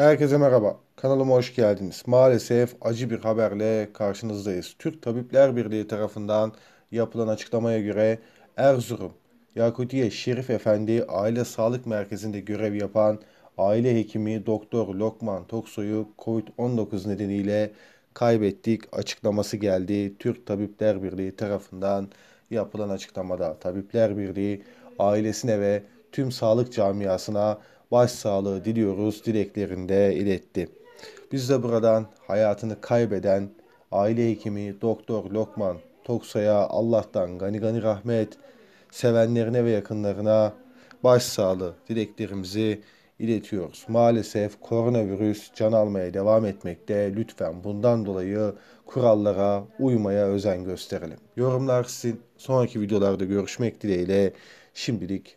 Herkese merhaba. Kanalıma hoş geldiniz. Maalesef acı bir haberle karşınızdayız. Türk Tabipler Birliği tarafından yapılan açıklamaya göre Erzurum, Yakutiye Şerif Efendi Aile Sağlık Merkezi'nde görev yapan aile hekimi Doktor Lokman Toksoy'u COVID-19 nedeniyle kaybettik açıklaması geldi. Türk Tabipler Birliği tarafından yapılan açıklamada Tabipler Birliği ailesine ve tüm sağlık camiasına başsağlığı diliyoruz dileklerinde iletti. Biz de buradan hayatını kaybeden aile hekimi Doktor Lokman Toksa'ya Allah'tan gani gani rahmet, sevenlerine ve yakınlarına başsağlığı dileklerimizi iletiyoruz. Maalesef koronavirüs can almaya devam etmekte. Lütfen bundan dolayı kurallara uymaya özen gösterelim. Yorumlar sizin. Sonraki videolarda görüşmek dileğiyle. Şimdilik